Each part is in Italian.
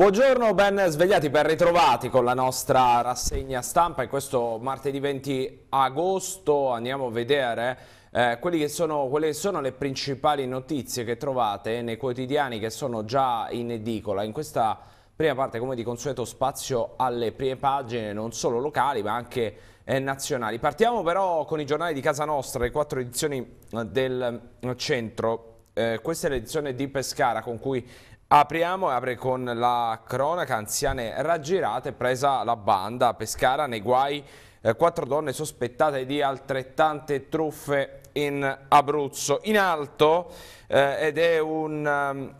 buongiorno, ben svegliati, ben ritrovati con la nostra rassegna stampa. in questo martedì 20 agosto andiamo a vedere eh, che sono, quelle che sono le principali notizie che trovate nei quotidiani che sono già in edicola. In questa prima parte, come di consueto, spazio alle prime pagine non solo locali ma anche eh, nazionali. Partiamo però con i giornali di casa nostra, le quattro edizioni eh, del centro. Eh, questa è l'edizione di Pescara con cui Apriamo e apre con la cronaca anziane raggirate presa la banda a Pescara nei guai eh, quattro donne sospettate di altrettante truffe in Abruzzo. In alto eh, ed è un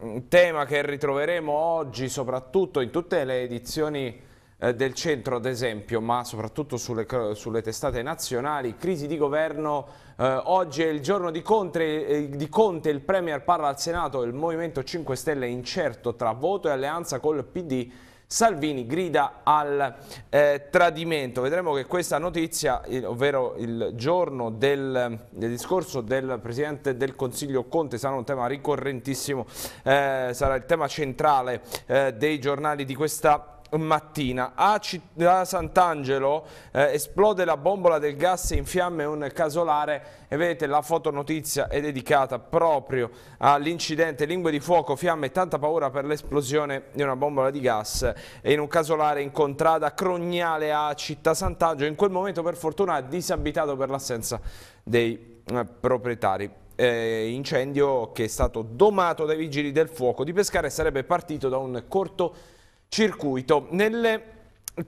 um, tema che ritroveremo oggi soprattutto in tutte le edizioni eh, del centro ad esempio ma soprattutto sulle, sulle testate nazionali, crisi di governo eh, oggi è il giorno di Conte, eh, di Conte, il Premier parla al Senato, il Movimento 5 Stelle è incerto tra voto e alleanza col PD. Salvini grida al eh, tradimento. Vedremo che questa notizia, ovvero il giorno del, del, discorso del Presidente del Consiglio Conte, sarà un tema ricorrentissimo, eh, sarà il tema centrale eh, dei giornali di questa mattina. A Città Sant'Angelo eh, esplode la bombola del gas e in fiamme un casolare e vedete la fotonotizia è dedicata proprio all'incidente lingue di fuoco, fiamme e tanta paura per l'esplosione di una bombola di gas e in un casolare in contrada Crognale a Città Sant'Angelo in quel momento per fortuna disabitato per l'assenza dei eh, proprietari. Eh, incendio che è stato domato dai vigili del fuoco di Pescare sarebbe partito da un corto circuito. Nelle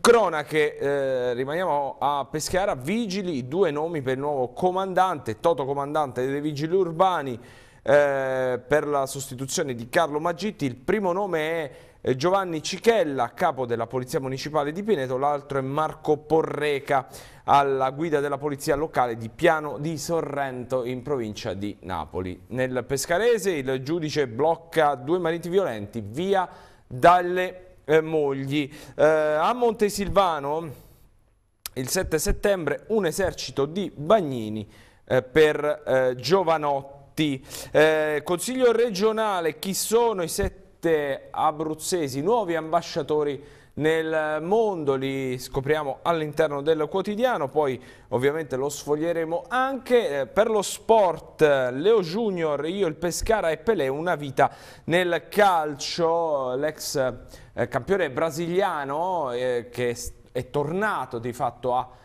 Cronache, eh, rimaniamo a Peschiara, vigili, due nomi per il nuovo comandante, Toto comandante dei vigili urbani eh, per la sostituzione di Carlo Magitti, il primo nome è eh, Giovanni Cichella, capo della Polizia Municipale di Pineto, l'altro è Marco Porreca, alla guida della Polizia Locale di Piano di Sorrento in provincia di Napoli. Nel Pescarese il giudice blocca due mariti violenti via dalle eh, mogli. Eh, a Montesilvano, il 7 settembre, un esercito di bagnini eh, per eh, giovanotti. Eh, consiglio regionale, chi sono i sette abruzzesi, nuovi ambasciatori nel mondo, li scopriamo all'interno del quotidiano, poi ovviamente lo sfoglieremo anche eh, per lo sport, Leo Junior, io il Pescara e Pelé, una vita nel calcio, l'ex eh, campione brasiliano eh, che è tornato di fatto a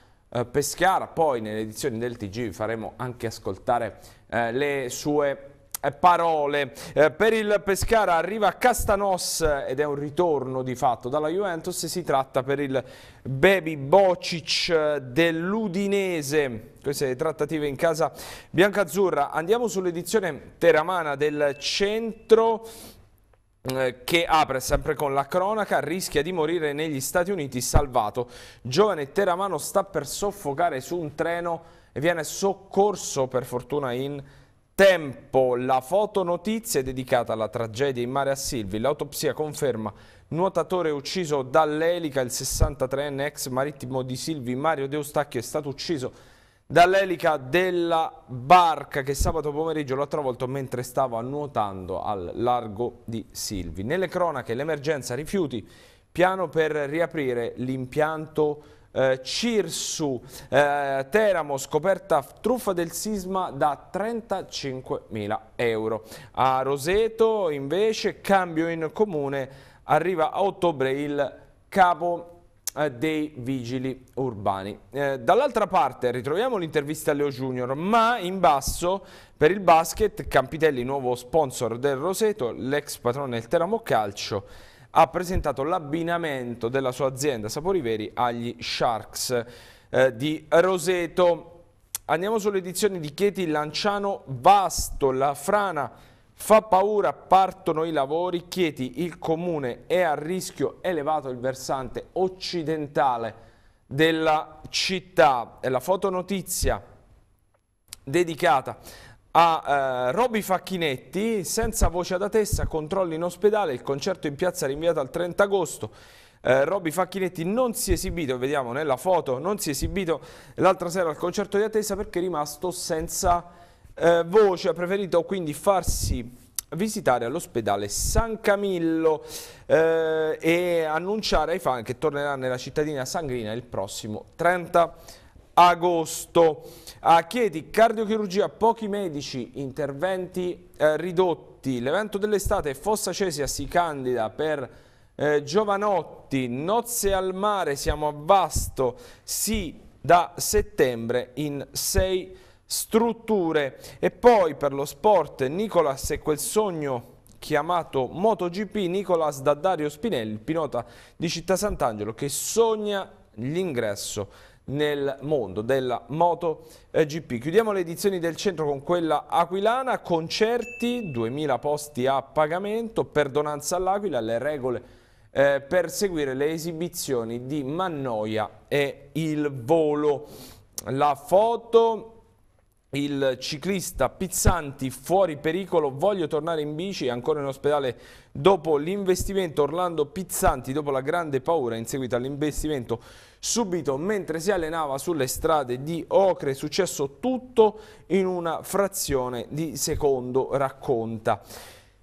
Pescara, poi nelle edizioni del TG vi faremo anche ascoltare le sue eh, parole. Eh, per il Pescara arriva Castanos ed è un ritorno di fatto dalla Juventus, si tratta per il Baby Bocic eh, dell'Udinese. Queste trattative in casa biancazzurra. Andiamo sull'edizione teramana del centro eh, che apre sempre con la cronaca, rischia di morire negli Stati Uniti, salvato. Giovane Teramano sta per soffocare su un treno e viene soccorso per fortuna in Tempo, la fotonotizia è dedicata alla tragedia in mare a Silvi. L'autopsia conferma nuotatore ucciso dall'elica, il 63enne ex marittimo di Silvi Mario Deustacchio è stato ucciso dall'elica della barca che sabato pomeriggio lo ha travolto mentre stava nuotando al largo di Silvi. Nelle cronache l'emergenza rifiuti, piano per riaprire l'impianto eh, Cirsu, eh, Teramo, scoperta truffa del sisma da 35.000 euro. A Roseto invece cambio in comune, arriva a ottobre il capo eh, dei vigili urbani. Eh, Dall'altra parte ritroviamo l'intervista a Leo Junior, ma in basso per il basket Campitelli, nuovo sponsor del Roseto, l'ex patrone del Teramo Calcio, ha presentato l'abbinamento della sua azienda Sapori Veri agli Sharks eh, di Roseto. Andiamo sull'edizione di Chieti Lanciano Vasto, la frana fa paura, partono i lavori, Chieti il comune è a rischio elevato il versante occidentale della città. È la fotonotizia dedicata a eh, Roby Facchinetti, senza voce ad Atessa, controlli in ospedale, il concerto in piazza rinviato al 30 agosto. Eh, Roby Facchinetti non si è esibito, vediamo nella foto, non si è esibito l'altra sera al concerto di Atessa perché è rimasto senza eh, voce, ha preferito quindi farsi visitare all'ospedale San Camillo eh, e annunciare ai fan che tornerà nella cittadina sangrina il prossimo 30 agosto agosto. A Chieti, cardiochirurgia, pochi medici, interventi eh, ridotti. L'evento dell'estate Fossa Cesia si candida per eh, Giovanotti, nozze al mare, siamo a Vasto, sì da settembre in sei strutture. E poi per lo sport Nicolas e quel sogno chiamato MotoGP Nicolas da Dario Spinelli, pilota di Città Sant'Angelo che sogna l'ingresso nel mondo della MotoGP. Eh, Chiudiamo le edizioni del centro con quella aquilana, concerti, 2000 posti a pagamento, perdonanza all'Aquila, le regole eh, per seguire le esibizioni di Mannoia e il volo. La foto il ciclista Pizzanti fuori pericolo, voglio tornare in bici, ancora in ospedale dopo l'investimento Orlando Pizzanti, dopo la grande paura in seguito all'investimento subito mentre si allenava sulle strade di Ocre. È successo tutto in una frazione di secondo, racconta.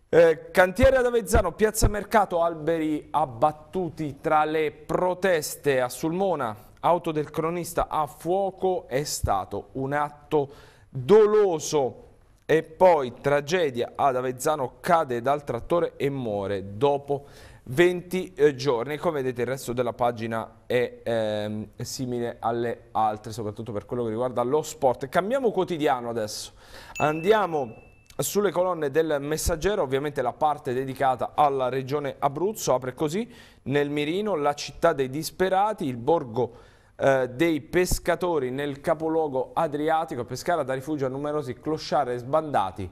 Eh, cantiere ad Avezzano, Piazza Mercato, alberi abbattuti tra le proteste a Sulmona. Auto del cronista a fuoco è stato un atto doloso. E poi tragedia ad Avezzano, cade dal trattore e muore dopo 20 eh, giorni. Come vedete il resto della pagina è ehm, simile alle altre, soprattutto per quello che riguarda lo sport. Cambiamo quotidiano adesso, andiamo... Sulle colonne del messaggero ovviamente la parte dedicata alla regione Abruzzo apre così, nel mirino la città dei disperati, il borgo eh, dei pescatori nel capoluogo adriatico, Pescara da rifugio a numerosi closciare sbandati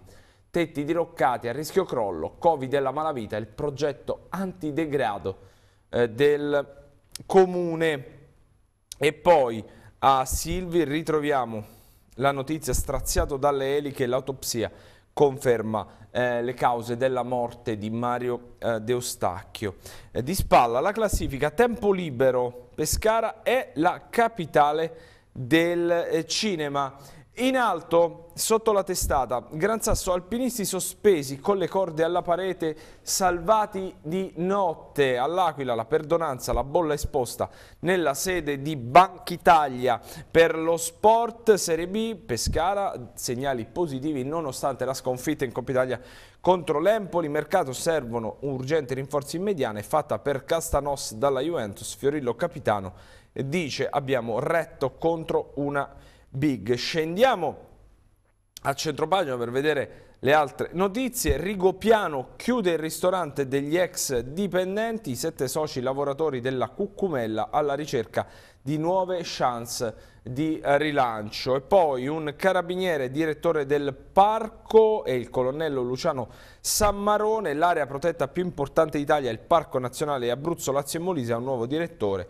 tetti diroccati a rischio crollo, Covid e la malavita, il progetto antidegrado eh, del comune. E poi a Silvi ritroviamo la notizia straziato dalle eliche l'autopsia conferma eh, le cause della morte di Mario eh, De Ostacchio. Eh, di spalla la classifica tempo libero, Pescara è la capitale del eh, cinema in alto, sotto la testata, Gran Sasso alpinisti sospesi con le corde alla parete, salvati di notte. All'Aquila la perdonanza, la bolla esposta nella sede di Italia Per lo sport Serie B, Pescara, segnali positivi nonostante la sconfitta in Coppa Italia contro l'Empoli. Mercato servono urgenti rinforzi in mediana è fatta per Castanos dalla Juventus. Fiorillo Capitano dice abbiamo retto contro una big. Scendiamo a centropagina per vedere le altre notizie, Rigopiano chiude il ristorante degli ex dipendenti, sette soci lavoratori della Cucumella alla ricerca di nuove chance di rilancio. E poi un carabiniere direttore del parco e il colonnello Luciano Sammarone, l'area protetta più importante d'Italia, il Parco Nazionale Abruzzo, Lazio e Molise, ha un nuovo direttore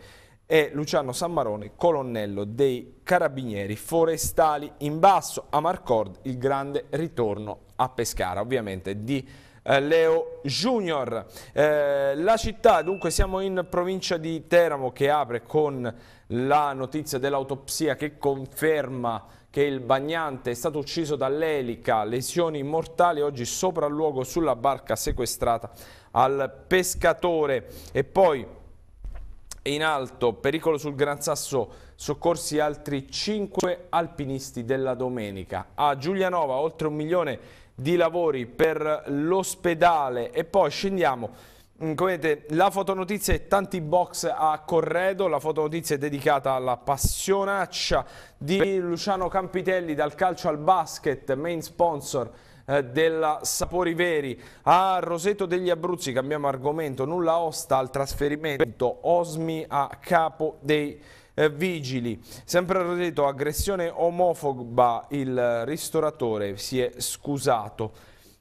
e Luciano Sammarone, colonnello dei Carabinieri Forestali in basso a Marcord, il grande ritorno a Pescara, ovviamente di eh, Leo Junior. Eh, la città, dunque siamo in provincia di Teramo che apre con la notizia dell'autopsia che conferma che il bagnante è stato ucciso dall'elica, lesioni mortali, oggi sopralluogo sulla barca sequestrata al pescatore e poi in alto, pericolo sul Gran Sasso, soccorsi altri 5 alpinisti della domenica. A Giulianova oltre un milione di lavori per l'ospedale e poi scendiamo mm, come vedete, la fotonotizia è tanti box a corredo, la fotonotizia è dedicata alla passionaccia di Luciano Campitelli dal calcio al basket, main sponsor eh, della Sapori Veri. A Roseto degli Abruzzi cambiamo argomento, nulla osta al trasferimento Osmi a capo dei eh, vigili. Sempre a Roseto, aggressione omofoba, il ristoratore si è scusato.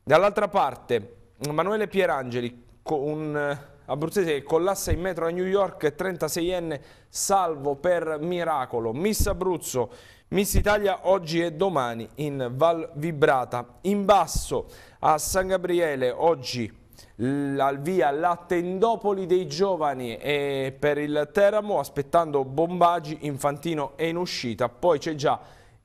Dall'altra parte, Emanuele Pierangeli, un eh, abruzzese che collassa in metro a New York, 36enne, salvo per miracolo. Miss Abruzzo, Miss Italia oggi e domani in Val Vibrata. In basso a San Gabriele oggi al via la dei Giovani e per il Teramo aspettando Bombagi, Infantino è in uscita, poi c'è già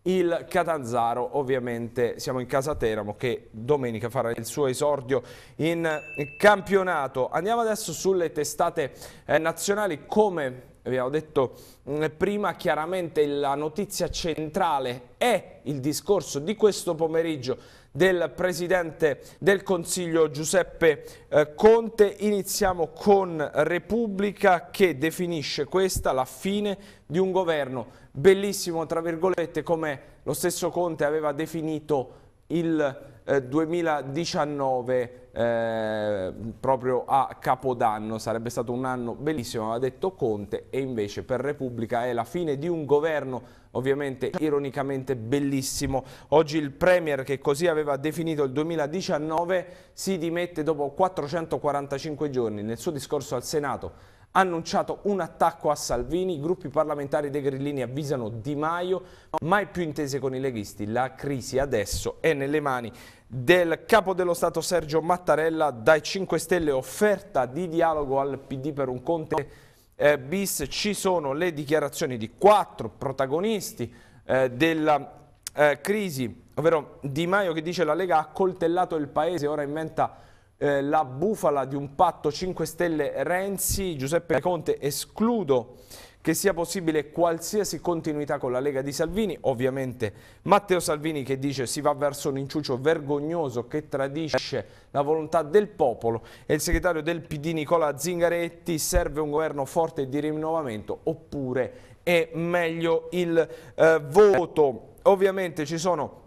il Catanzaro, ovviamente siamo in casa Teramo che domenica farà il suo esordio in campionato. Andiamo adesso sulle testate eh, nazionali come abbiamo detto mm, prima, chiaramente la notizia centrale è il discorso di questo pomeriggio del Presidente del Consiglio Giuseppe eh, Conte. Iniziamo con Repubblica che definisce questa la fine di un governo bellissimo, tra virgolette, come lo stesso Conte aveva definito il governo 2019 eh, eh, proprio a Capodanno, sarebbe stato un anno bellissimo, aveva detto Conte e invece per Repubblica è la fine di un governo ovviamente ironicamente bellissimo. Oggi il Premier che così aveva definito il 2019 si dimette dopo 445 giorni nel suo discorso al Senato annunciato un attacco a Salvini, i gruppi parlamentari dei grillini avvisano Di Maio, mai più intese con i leghisti, la crisi adesso è nelle mani del capo dello Stato Sergio Mattarella, dai 5 Stelle offerta di dialogo al PD per un Conte eh, bis, ci sono le dichiarazioni di quattro protagonisti eh, della eh, crisi, ovvero Di Maio che dice la Lega ha coltellato il paese, ora inventa eh, la bufala di un patto 5 Stelle Renzi, Giuseppe Conte, escludo che sia possibile qualsiasi continuità con la Lega di Salvini, ovviamente Matteo Salvini che dice si va verso un inciucio vergognoso che tradisce la volontà del popolo e il segretario del PD Nicola Zingaretti serve un governo forte di rinnovamento oppure è meglio il eh, voto. Ovviamente ci sono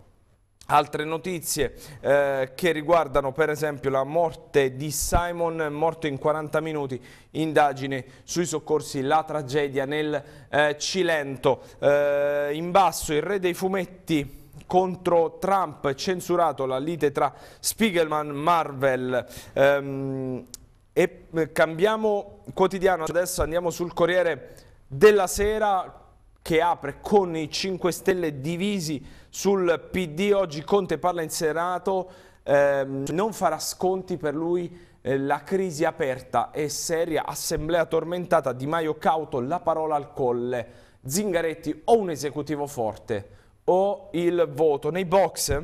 Altre notizie eh, che riguardano per esempio la morte di Simon, morto in 40 minuti, indagine sui soccorsi, la tragedia nel eh, Cilento. Eh, in basso il re dei fumetti contro Trump, censurato la lite tra Spiegelman e Marvel. Ehm, e eh, cambiamo quotidiano, adesso andiamo sul Corriere della Sera che apre con i 5 Stelle divisi sul PD. Oggi Conte parla in Senato, ehm, non farà sconti per lui eh, la crisi aperta e seria, assemblea tormentata, Di Maio cauto, la parola al colle, Zingaretti o un esecutivo forte o il voto. Nei box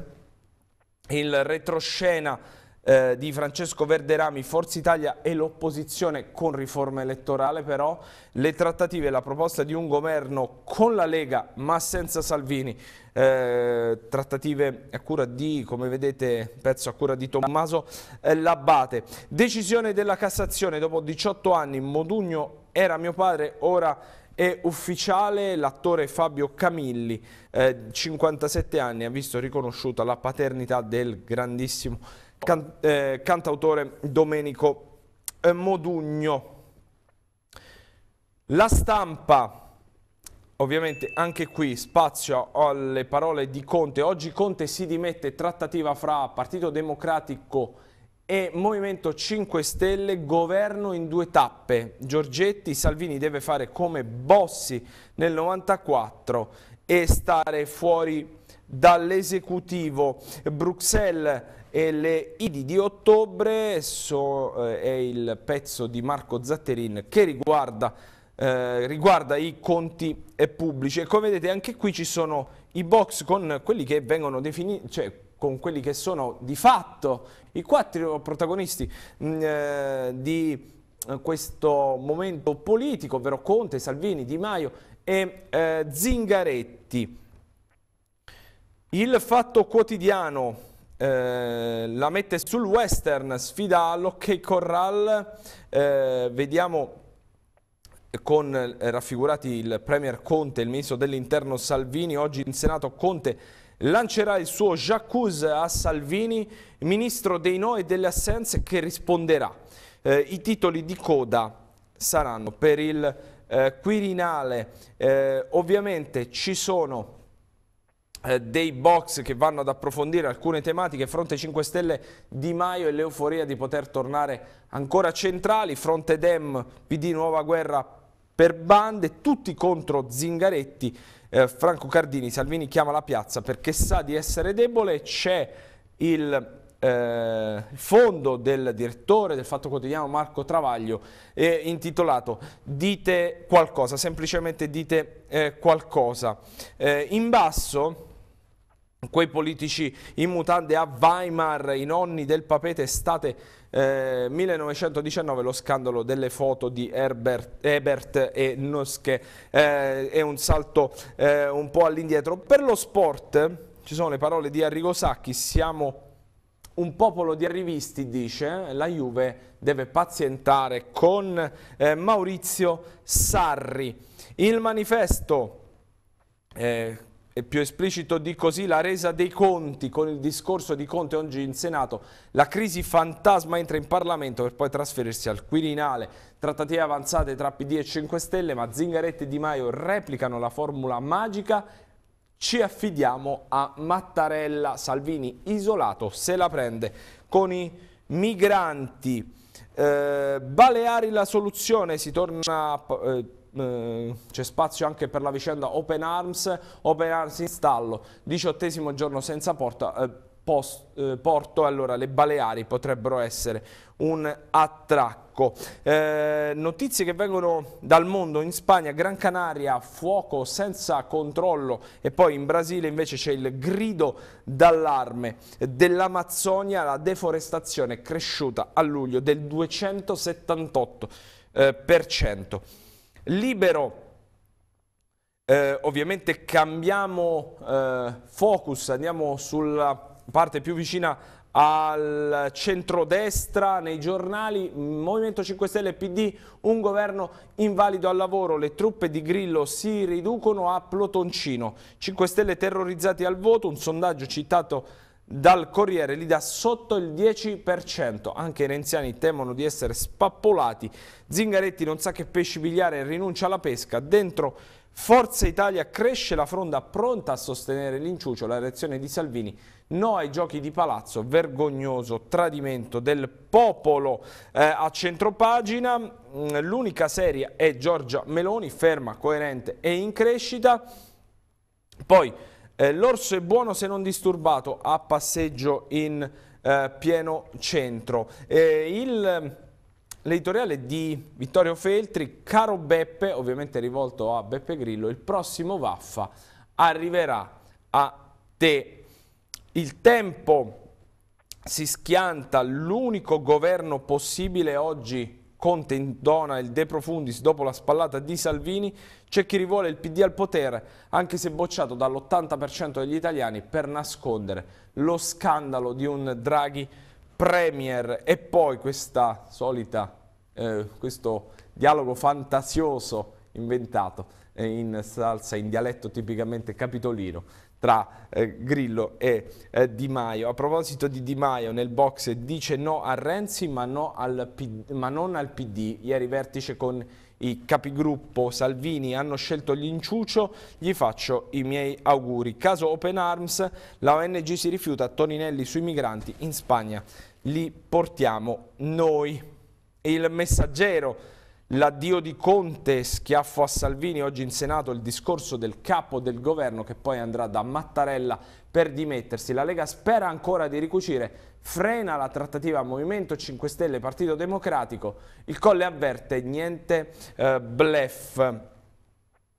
il retroscena eh, di Francesco Verderami, Forza Italia e l'opposizione con riforma elettorale però, le trattative e la proposta di un governo con la Lega ma senza Salvini, eh, trattative a cura di, come vedete, pezzo a cura di Tommaso eh, Labbate. Decisione della Cassazione, dopo 18 anni Modugno era mio padre, ora è ufficiale l'attore Fabio Camilli, eh, 57 anni, ha visto riconosciuta la paternità del grandissimo can, eh, cantautore Domenico eh, Modugno. La stampa Ovviamente anche qui spazio alle parole di Conte. Oggi Conte si dimette trattativa fra Partito Democratico e Movimento 5 Stelle, governo in due tappe. Giorgetti, Salvini deve fare come Bossi nel 94 e stare fuori dall'esecutivo. Bruxelles e le Idi di ottobre so, eh, è il pezzo di Marco Zatterin che riguarda, eh, riguarda i conti pubblici. E come vedete anche qui ci sono i box con quelli che vengono definiti, cioè con quelli che sono di fatto i quattro protagonisti mh, mm, eh, di eh, questo momento politico, ovvero Conte, Salvini, Di Maio e eh, Zingaretti. Il Fatto Quotidiano eh, la mette sul western, sfida all'ok Corral, eh, vediamo con eh, raffigurati il Premier Conte, il Ministro dell'Interno Salvini, oggi in Senato Conte lancerà il suo jacuzzi a Salvini, Ministro dei No e delle Assenze che risponderà. Eh, I titoli di coda saranno per il eh, Quirinale, eh, ovviamente ci sono eh, dei box che vanno ad approfondire alcune tematiche, fronte 5 Stelle Di Maio e l'euforia di poter tornare ancora centrali, fronte Dem, PD Nuova Guerra per bande, tutti contro Zingaretti, eh, Franco Cardini, Salvini chiama la piazza perché sa di essere debole, c'è il eh, fondo del direttore del Fatto Quotidiano Marco Travaglio eh, intitolato Dite qualcosa, semplicemente dite eh, qualcosa. Eh, in basso quei politici in mutande a Weimar, i nonni del papete, estate eh, 1919, lo scandalo delle foto di Herbert, Ebert e Noske eh, è un salto eh, un po' all'indietro. Per lo sport, ci sono le parole di Arrigo Sacchi, siamo un popolo di arrivisti, dice, la Juve deve pazientare con eh, Maurizio Sarri. Il manifesto... Eh, e più esplicito di così la resa dei conti con il discorso di Conte oggi in Senato. La crisi fantasma entra in Parlamento per poi trasferirsi al Quirinale. Trattative avanzate tra PD e 5 Stelle, ma Zingaretti e Di Maio replicano la formula magica. Ci affidiamo a Mattarella. Salvini isolato se la prende con i migranti. Eh, Baleari la soluzione, si torna... Eh, eh, c'è spazio anche per la vicenda Open Arms, Open Arms in stallo, diciottesimo giorno senza porta, eh, post, eh, porto, allora le Baleari potrebbero essere un attracco. Eh, notizie che vengono dal mondo, in Spagna, Gran Canaria, fuoco senza controllo e poi in Brasile invece c'è il grido d'allarme dell'Amazzonia, la deforestazione è cresciuta a luglio del 278%. Eh, libero. Eh, ovviamente cambiamo eh, focus, andiamo sulla parte più vicina al centrodestra nei giornali, Movimento 5 Stelle PD, un governo invalido al lavoro, le truppe di Grillo si riducono a Plotoncino, 5 Stelle terrorizzati al voto, un sondaggio citato dal Corriere li dà sotto il 10%. Anche i renziani temono di essere spappolati. Zingaretti non sa che pesci pigliare e rinuncia alla pesca. Dentro Forza Italia cresce la fronda pronta a sostenere l'inciucio. La reazione di Salvini no ai giochi di palazzo. Vergognoso tradimento del popolo eh, a centropagina. Mm, l'unica serie è Giorgia Meloni, ferma, coerente e in crescita. Poi eh, L'orso è buono se non disturbato, a passeggio in eh, pieno centro. il... Ehm, l'editoriale di Vittorio Feltri, caro Beppe, ovviamente rivolto a Beppe Grillo, il prossimo Vaffa arriverà a te. Il tempo si schianta, l'unico governo possibile oggi Conte indona il De Profundis dopo la spallata di Salvini, c'è chi rivuole il PD al potere, anche se bocciato dall'80% degli italiani per nascondere lo scandalo di un Draghi Premier. E poi questa solita, eh, questo dialogo fantasioso inventato eh, in salsa, in dialetto tipicamente capitolino, tra eh, Grillo e eh, Di Maio. A proposito di Di Maio, nel box dice no a Renzi ma, no al PD, ma non al PD. Ieri vertice con i capigruppo Salvini hanno scelto l'inciucio, gli faccio i miei auguri. Caso Open Arms, la ONG si rifiuta, Toninelli sui migranti in Spagna li portiamo noi. Il messaggero L'addio di Conte, schiaffo a Salvini, oggi in Senato il discorso del capo del governo che poi andrà da Mattarella per dimettersi. La Lega spera ancora di ricucire, frena la trattativa Movimento 5 Stelle Partito Democratico, il Colle avverte niente eh, blef.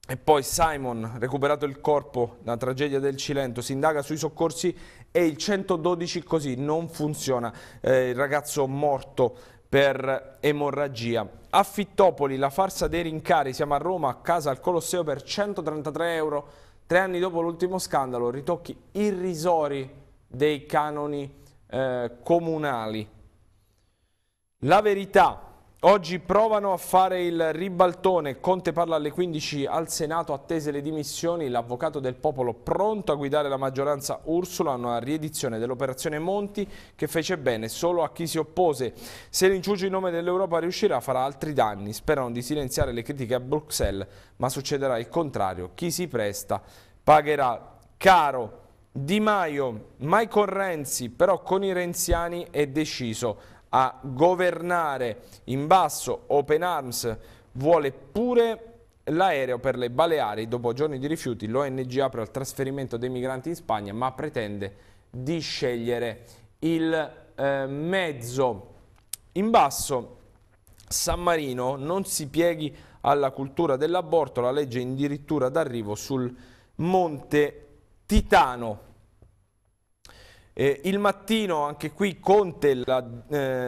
E poi Simon, recuperato il corpo, la tragedia del Cilento, si indaga sui soccorsi e il 112 così non funziona, eh, il ragazzo morto per emorragia Affittopoli, la farsa dei rincari, siamo a Roma, a casa al Colosseo per 133 euro. Tre anni dopo l'ultimo scandalo, ritocchi irrisori dei canoni eh, comunali. La verità Oggi provano a fare il ribaltone, Conte parla alle 15 al Senato, attese le dimissioni, l'avvocato del popolo pronto a guidare la maggioranza Ursula, una riedizione dell'operazione Monti che fece bene solo a chi si oppose. Se l'inciucio in nome dell'Europa riuscirà farà altri danni, sperano di silenziare le critiche a Bruxelles, ma succederà il contrario, chi si presta pagherà caro. Di Maio, mai con Renzi, però con i renziani è deciso a governare in basso. Open Arms vuole pure l'aereo per le Baleari. Dopo giorni di rifiuti l'ONG apre al trasferimento dei migranti in Spagna ma pretende di scegliere il eh, mezzo. In basso San Marino non si pieghi alla cultura dell'aborto, la legge addirittura d'arrivo sul Monte Titano. Eh, il mattino, anche qui, Conte, l'addio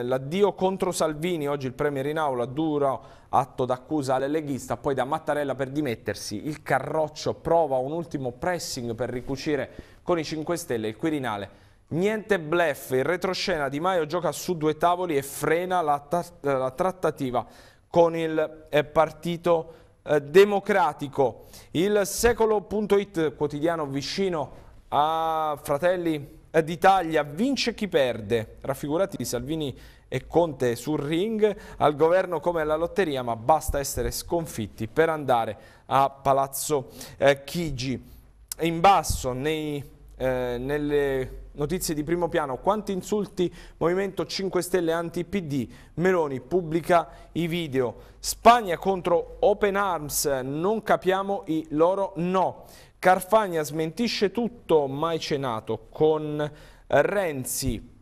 la, eh, contro Salvini, oggi il Premier in aula, duro atto d'accusa alle leghista, poi da Mattarella per dimettersi, il Carroccio prova un ultimo pressing per ricucire con i 5 Stelle, il Quirinale. Niente blef, il retroscena Di Maio gioca su due tavoli e frena la, la trattativa con il eh, partito eh, democratico. Il secolo.it, quotidiano vicino a Fratelli eh, d'Italia, vince chi perde, raffigurati Salvini e Conte sul ring, al governo come alla lotteria, ma basta essere sconfitti per andare a Palazzo eh, Chigi. In basso, nei eh, nelle notizie di primo piano, quanti insulti Movimento 5 Stelle anti-PD, Meloni pubblica i video, Spagna contro Open Arms, non capiamo i loro no, Carfagna smentisce tutto mai cenato con Renzi,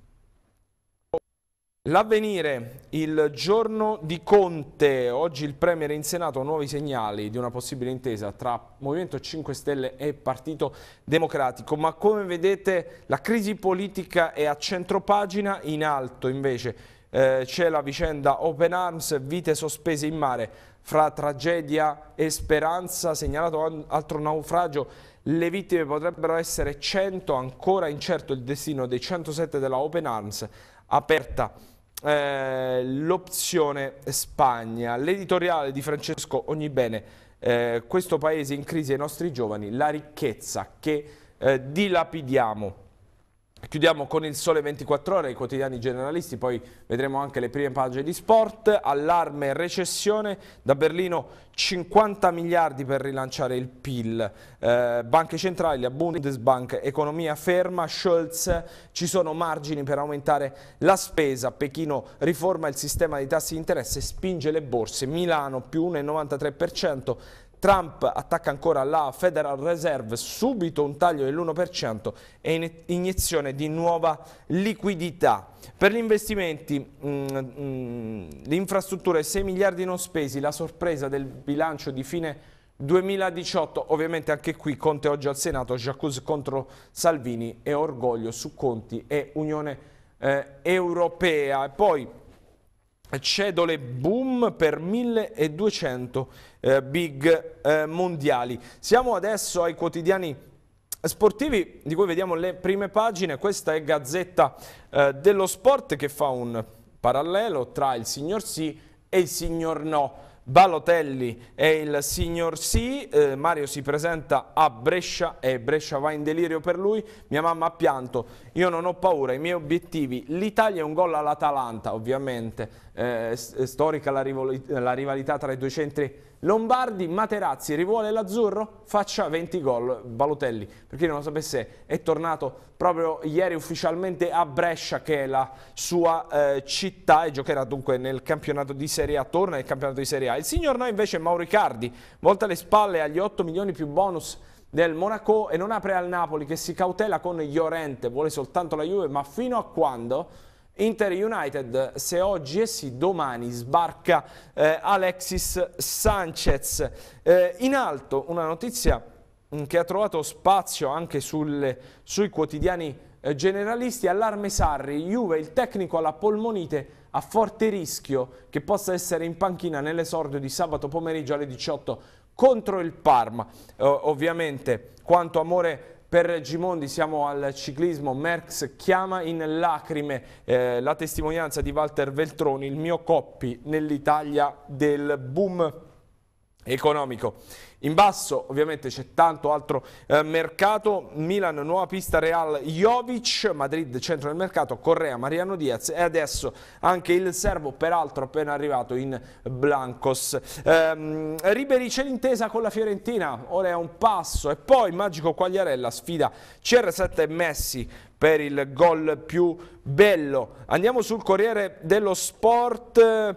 L'avvenire, il giorno di Conte, oggi il Premier in Senato nuovi segnali di una possibile intesa tra Movimento 5 Stelle e Partito Democratico, ma come vedete la crisi politica è a centropagina, in alto invece eh, c'è la vicenda Open Arms, vite sospese in mare, fra tragedia e speranza, segnalato altro naufragio le vittime potrebbero essere 100, ancora incerto il destino dei 107 della Open Arms, aperta eh, l'opzione Spagna. L'editoriale di Francesco Ognibene, eh, questo paese in crisi ai nostri giovani, la ricchezza che eh, dilapidiamo. Chiudiamo con il sole 24 ore, i quotidiani generalisti, poi vedremo anche le prime pagine di sport. Allarme recessione, da Berlino 50 miliardi per rilanciare il PIL. Eh, banche centrali, la Bundesbank, economia ferma, Scholz, ci sono margini per aumentare la spesa. Pechino riforma il sistema dei tassi di interesse, spinge le borse. Milano più 1,93%. Trump attacca ancora la Federal Reserve, subito un taglio dell'1% e iniezione di nuova liquidità. Per gli investimenti, mm, mm, le infrastrutture 6 miliardi non spesi, la sorpresa del bilancio di fine 2018, ovviamente anche qui Conte oggi al Senato, Jacques contro Salvini e orgoglio su Conti e Unione eh, Europea. E poi cedole boom per 1200 eh, big eh, mondiali. Siamo adesso ai quotidiani sportivi di cui vediamo le prime pagine, questa è Gazzetta eh, dello Sport che fa un parallelo tra il signor sì e il signor no. Balotelli è il signor sì, eh, Mario si presenta a Brescia e Brescia va in delirio per lui, mia mamma ha pianto, io non ho paura, i miei obiettivi, l'Italia è un gol all'Atalanta ovviamente, eh, eh, storica la, la rivalità tra i due centri lombardi. Materazzi rivuole l'azzurro, faccia 20 gol. Balotelli, per chi non lo sapesse, è tornato proprio ieri ufficialmente a Brescia, che è la sua eh, città, e giocherà dunque nel campionato di Serie A. Torna nel campionato di Serie A. Il signor No invece è Mauricardi, volta le spalle agli 8 milioni più bonus del Monaco e non apre al Napoli che si cautela con Llorente, vuole soltanto la Juve, ma fino a quando Inter United, se oggi e sì domani sbarca eh, Alexis Sanchez. Eh, in alto una notizia mm, che ha trovato spazio anche sulle, sui quotidiani eh, generalisti, allarme Sarri, Juve il tecnico alla polmonite a forte rischio che possa essere in panchina nell'esordio di sabato pomeriggio alle 18 contro il Parma. Eh, ovviamente quanto amore per Gimondi siamo al ciclismo, Merckx chiama in lacrime eh, la testimonianza di Walter Veltroni, il mio coppi nell'Italia del boom economico. In basso ovviamente c'è tanto altro eh, mercato, Milan nuova pista Real Jovic, Madrid centro del mercato, Correa, Mariano Diaz e adesso anche il servo peraltro appena arrivato in Blancos. Ehm, Riberi c'è l'intesa con la Fiorentina, ora è un passo e poi Magico Quagliarella sfida CR7 e Messi per il gol più bello. Andiamo sul Corriere dello Sport,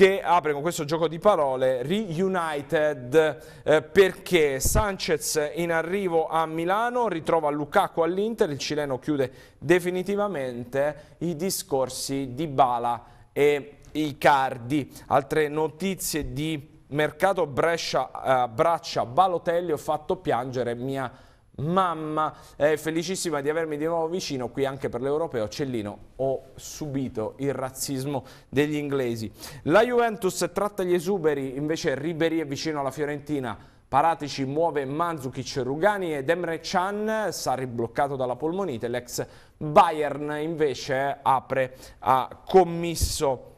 che apre con questo gioco di parole Reunited eh, perché Sanchez in arrivo a Milano ritrova Lukaku all'Inter, il cileno chiude definitivamente i discorsi di Bala e Icardi. Altre notizie di mercato Brescia, eh, Braccia Balotelli ho fatto piangere mia mamma. è felicissima di avermi di nuovo vicino, qui anche per l'europeo Cellino ho subito il razzismo degli inglesi. La Juventus tratta gli esuberi, invece Riberi è vicino alla Fiorentina. Paratici muove Manzukic, Rugani ed Emre Can, sarà bloccato dalla polmonite, l'ex Bayern invece apre a commisso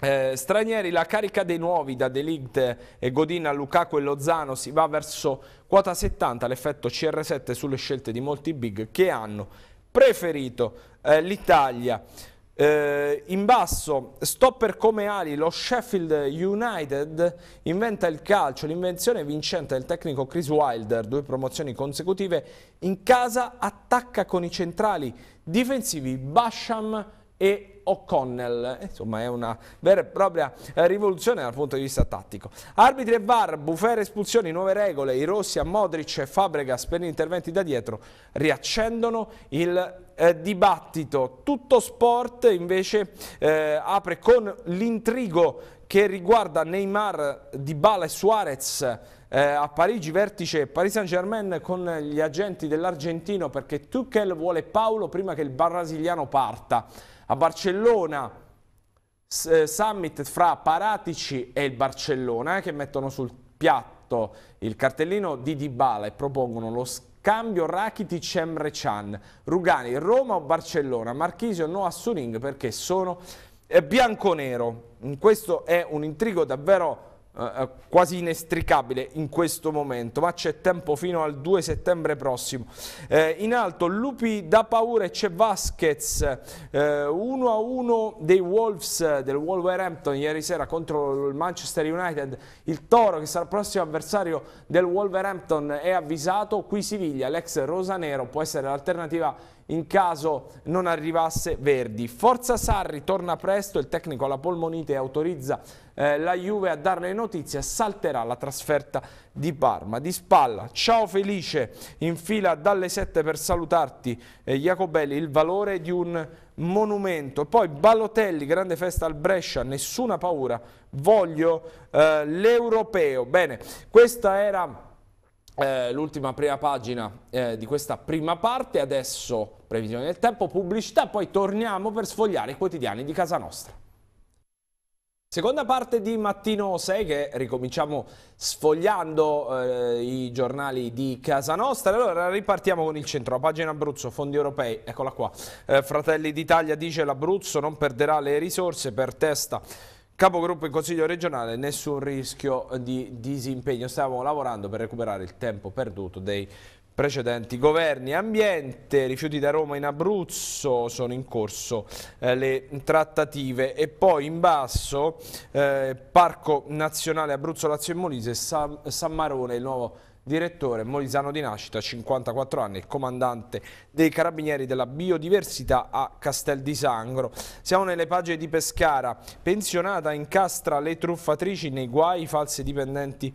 eh, stranieri, la carica dei nuovi da Delict e Godin a Lukaku e Lozano si va verso quota 70, l'effetto CR7 sulle scelte di molti big che hanno preferito eh, l'Italia. Eh, in basso, stopper come ali, lo Sheffield United inventa il calcio, l'invenzione vincente del tecnico Chris Wilder, due promozioni consecutive, in casa attacca con i centrali difensivi Basham e O'Connell. Insomma è una vera e propria eh, rivoluzione dal punto di vista tattico. Arbitri e VAR, bufere, espulsioni, nuove regole, i rossi a Modric e Fabregas per gli interventi da dietro riaccendono il eh, dibattito. Tutto sport invece eh, apre con l'intrigo che riguarda Neymar, Dybala e Suarez eh, a Parigi, vertice Paris Saint Germain con gli agenti dell'argentino perché Tuchel vuole Paolo prima che il brasiliano parta. A Barcellona eh, summit fra Paratici e il Barcellona eh, che mettono sul piatto il cartellino di Dybala e propongono lo scambio Rakitic Emre Can, Rugani, Roma o Barcellona, Marchisio no a Suning perché sono eh, bianco-nero mm, Questo è un intrigo davvero eh, eh, quasi inestricabile in questo momento, ma c'è tempo fino al 2 settembre prossimo. Eh, in alto Lupi da paura e c'è Vasquez, 1-1 eh, dei Wolves del Wolverhampton ieri sera contro il Manchester United, il Toro che sarà il prossimo avversario del Wolverhampton è avvisato, qui Siviglia, l'ex Rosanero può essere l'alternativa in caso non arrivasse Verdi. Forza Sarri torna presto, il tecnico alla polmonite autorizza eh, la Juve a darle notizie, salterà la trasferta di Parma. Di spalla, ciao Felice, in fila dalle 7 per salutarti eh, Jacobelli, il valore di un monumento. Poi Ballotelli, grande festa al Brescia, nessuna paura, voglio eh, l'europeo. Bene, questa era eh, l'ultima prima pagina eh, di questa prima parte, adesso previsione del tempo, pubblicità, poi torniamo per sfogliare i quotidiani di casa nostra. Seconda parte di Mattino 6 che ricominciamo sfogliando eh, i giornali di casa nostra. Allora ripartiamo con il centro, la pagina Abruzzo, fondi europei, eccola qua. Eh, Fratelli d'Italia dice l'Abruzzo non perderà le risorse per testa Capogruppo in Consiglio regionale, nessun rischio di disimpegno. Stavamo lavorando per recuperare il tempo perduto dei precedenti governi. Ambiente, rifiuti da Roma in Abruzzo, sono in corso eh, le trattative e poi in basso eh, Parco Nazionale Abruzzo, Lazio e Molise, San, San Marone, il nuovo direttore molisano di nascita, 54 anni, e comandante dei Carabinieri della Biodiversità a Castel di Sangro. Siamo nelle pagine di Pescara, pensionata incastra le truffatrici nei guai, falsi dipendenti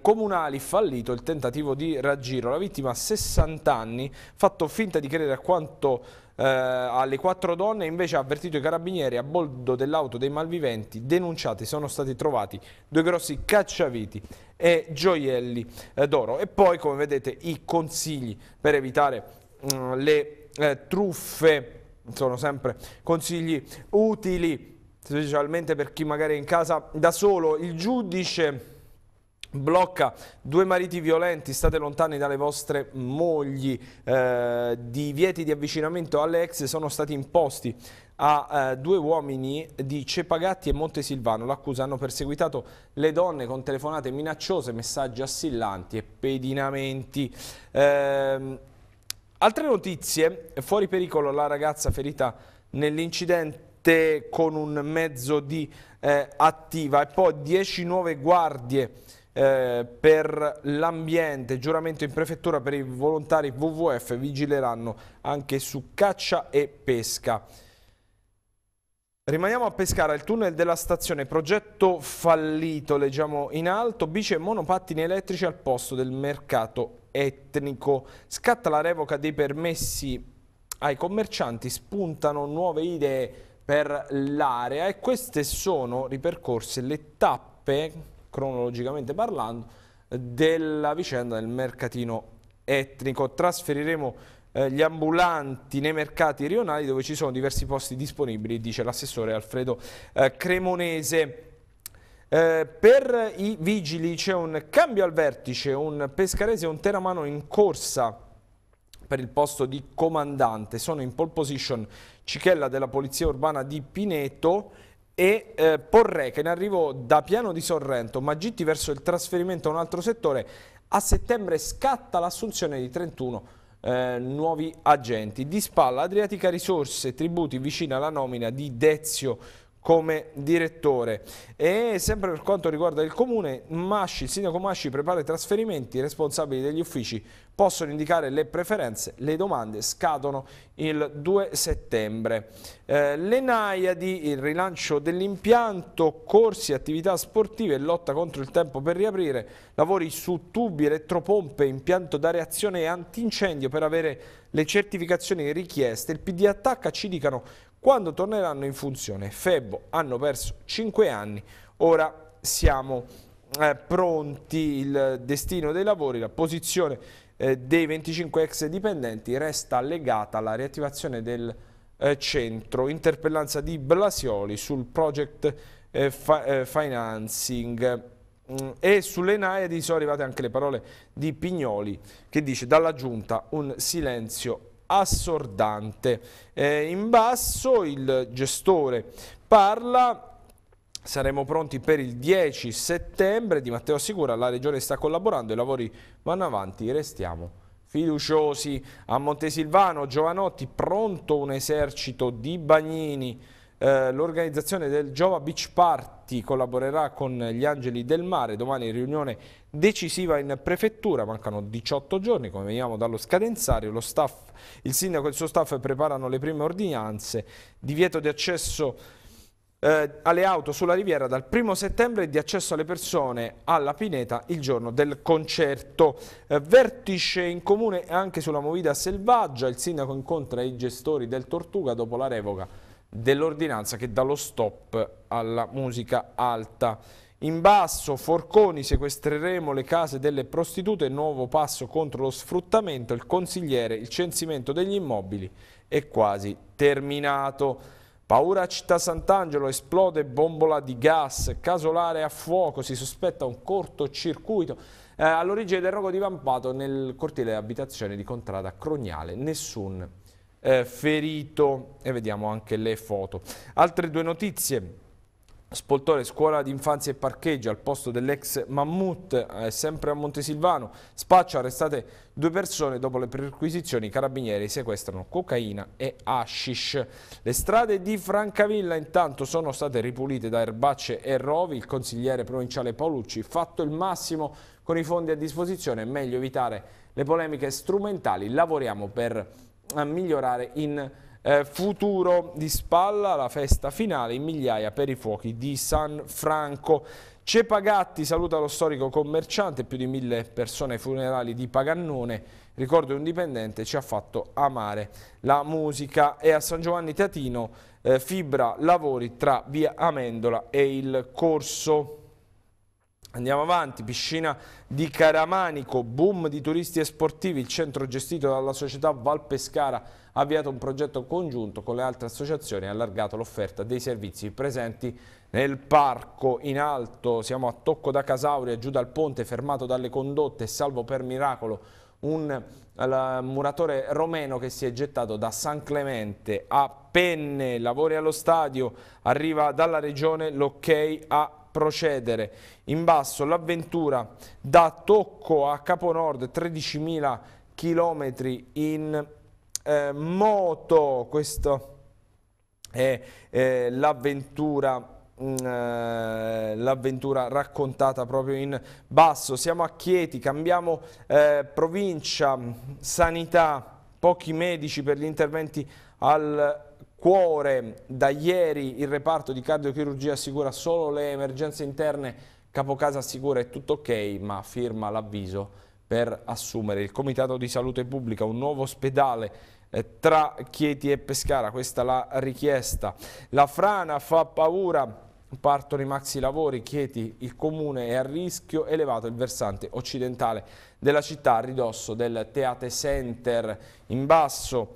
comunali fallito il tentativo di raggiro. La vittima ha 60 anni, fatto finta di credere a quanto eh, alle quattro donne, invece ha avvertito i carabinieri a bordo dell'auto dei malviventi. Denunciati sono stati trovati due grossi cacciaviti e gioielli eh, d'oro. E poi, come vedete, i consigli per evitare mh, mm, le eh, truffe sono sempre consigli utili, specialmente per chi magari è in casa da solo. Il giudice blocca due mariti violenti, state lontani dalle vostre mogli, eh, divieti di avvicinamento alle ex sono stati imposti a eh, due uomini di Cepagatti e Montesilvano. L'accusa hanno perseguitato le donne con telefonate minacciose, messaggi assillanti e pedinamenti. Eh, altre notizie, fuori pericolo la ragazza ferita nell'incidente con un mezzo di eh, attiva e poi 10 nuove guardie eh, per l'ambiente, giuramento in prefettura per i volontari WWF, vigileranno anche su caccia e pesca. Rimaniamo a Pescara, il tunnel della stazione, progetto fallito, leggiamo in alto, bici e monopattini elettrici al posto del mercato etnico. Scatta la revoca dei permessi ai commercianti, spuntano nuove idee per l'area e queste sono ripercorse le tappe cronologicamente parlando, della vicenda del mercatino etnico. Trasferiremo eh, gli ambulanti nei mercati rionali dove ci sono diversi posti disponibili, dice l'assessore Alfredo eh, Cremonese. Eh, per i vigili c'è un cambio al vertice, un pescarese e un teramano in corsa per il posto di comandante. Sono in pole position Cichella della Polizia Urbana di Pineto e eh, Porre che ne arrivò da Piano di Sorrento, ma gitti verso il trasferimento a un altro settore, a settembre scatta l'assunzione di 31 eh, nuovi agenti. Di spalla Adriatica Risorse, tributi vicina alla nomina di Dezio come direttore. E sempre per quanto riguarda il comune, Masci, il sindaco Masci prepara i trasferimenti, i responsabili degli uffici possono indicare le preferenze, le domande scadono il 2 settembre. Eh, le Naiadi, il rilancio dell'impianto, corsi, attività sportive, lotta contro il tempo per riaprire, lavori su tubi, elettropompe, impianto da reazione e antincendio per avere le certificazioni richieste. Il PD attacca, ci dicano quando torneranno in funzione Febbo hanno perso 5 anni, ora siamo eh, pronti, il destino dei lavori, la posizione eh, dei 25 ex dipendenti resta legata alla riattivazione del eh, centro, interpellanza di Blasioli sul project eh, fi eh, financing mm, e sulle di sono arrivate anche le parole di Pignoli che dice dalla giunta un silenzio assordante. Eh, in basso il gestore parla Saremo pronti per il 10 settembre di Matteo Assicura, la Regione sta collaborando, i lavori vanno avanti, restiamo fiduciosi. A Montesilvano, Giovanotti, pronto un esercito di bagnini eh, l'organizzazione del Giova Beach Party collaborerà con gli Angeli del Mare, domani riunione decisiva in prefettura, mancano 18 giorni, come veniamo dallo scadenzario, Lo staff, il sindaco e il suo staff preparano le prime ordinanze, divieto di accesso eh, alle auto sulla riviera dal primo settembre e di accesso alle persone alla Pineta il giorno del concerto. Eh, vertice in comune anche sulla movida selvaggia, il sindaco incontra i gestori del Tortuga dopo la revoca dell'ordinanza che dà lo stop alla musica alta. In basso, Forconi, sequestreremo le case delle prostitute, nuovo passo contro lo sfruttamento, il consigliere, il censimento degli immobili è quasi terminato. Paura a Città Sant'Angelo, esplode bombola di gas, casolare a fuoco, si sospetta un cortocircuito. Eh, All'origine del rogo divampato nel cortile di abitazione di Contrada Crognale, nessun eh, ferito e vediamo anche le foto. Altre due notizie. Spoltore, scuola d'infanzia e parcheggio al posto dell'ex Mammut, eh, sempre a Montesilvano. Spaccio, arrestate due persone dopo le perquisizioni. I carabinieri sequestrano cocaina e hashish. Le strade di Francavilla intanto sono state ripulite da erbacce e rovi. Il consigliere provinciale Paolucci, fatto il massimo con i fondi a disposizione, è meglio evitare le polemiche strumentali. Lavoriamo per migliorare in eh, futuro di spalla la festa finale in migliaia per i fuochi di San Franco. Cepagatti saluta lo storico commerciante, più di mille persone ai funerali di Pagannone, ricordo un dipendente, ci ha fatto amare la musica e a San Giovanni Teatino eh, Fibra Lavori tra via Amendola e il Corso. Andiamo avanti, piscina di Caramanico, boom di turisti e sportivi, il centro gestito dalla società Val Pescara ha avviato un progetto congiunto con le altre associazioni e ha allargato l'offerta dei servizi presenti nel parco. In alto siamo a Tocco da Casauria, giù dal ponte, fermato dalle condotte, salvo per miracolo un muratore romeno che si è gettato da San Clemente a Penne, lavori allo stadio, arriva dalla regione l'ok a procedere. In basso l'avventura da Tocco a Caponord 13.000 km in eh, moto. Questa è eh, l'avventura mm, eh, l'avventura raccontata proprio in basso siamo a Chieti cambiamo eh, provincia sanità pochi medici per gli interventi al Cuore, da ieri il reparto di cardiochirurgia assicura solo le emergenze interne, Capocasa assicura è tutto ok, ma firma l'avviso per assumere il Comitato di Salute Pubblica, un nuovo ospedale eh, tra Chieti e Pescara, questa è la richiesta. La frana fa paura, partono i maxi lavori, Chieti, il comune è a rischio elevato il versante occidentale della città a ridosso del Teate Center in basso.